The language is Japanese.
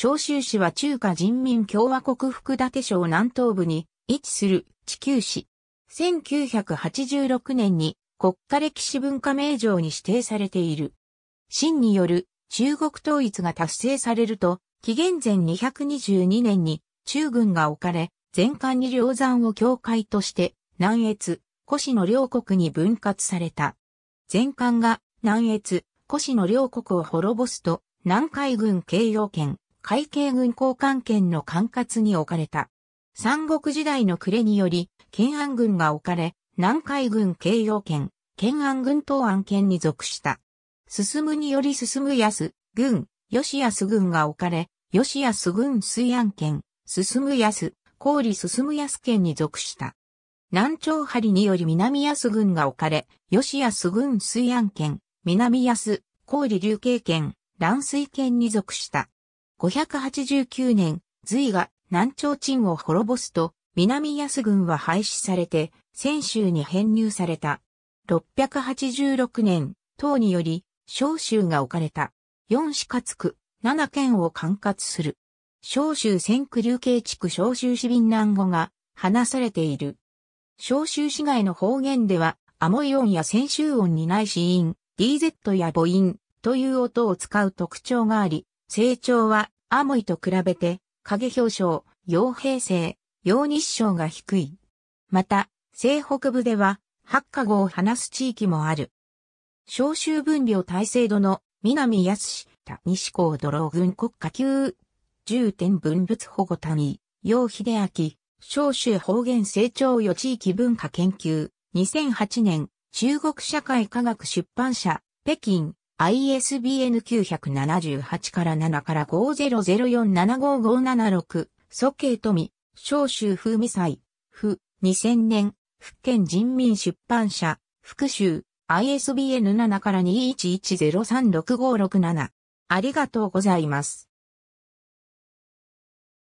小州市は中華人民共和国福建省南東部に位置する地球市。1986年に国家歴史文化名城に指定されている。清による中国統一が達成されると、紀元前222年に中軍が置かれ、全館に両山を境界として南越、古市の両国に分割された。全館が南越、古市の両国を滅ぼすと、南海軍慶陽権、海警軍交換権の管轄に置かれた。三国時代の暮れにより、県安軍が置かれ、南海軍慶圏県、安軍東安県に属した。進むにより進む安、軍、吉安軍が置かれ、吉安軍水安県、進む安、郡進む安県に属した。南朝張により南安軍が置かれ、吉安軍水安県、南安、郡流刑県、乱水圏に属した。589年、隋が南朝鎮を滅ぼすと、南安軍は廃止されて、泉州に編入された。686年、唐により、昇州が置かれた。四市下区、七県を管轄する。昇州千区流慶地区昇州市民南語が話されている。昇州市外の方言では、アモイ音や泉州音にない子音、DZ や母音という音を使う特徴があり、成長は、アモイと比べて、影表彰、洋平成、洋日照が低い。また、西北部では、八カ号を話す地域もある。召集分量大制度の南安市、田西港泥群国家級、重点分物保護谷、洋秀明、召集方言成長与地域文化研究、2008年、中国社会科学出版社、北京、ISBN 978から7から5004755756、蘇慶富、小州風味祭、府、2000年、福建人民出版社、福州、ISBN7 から211036567。ありがとうございます。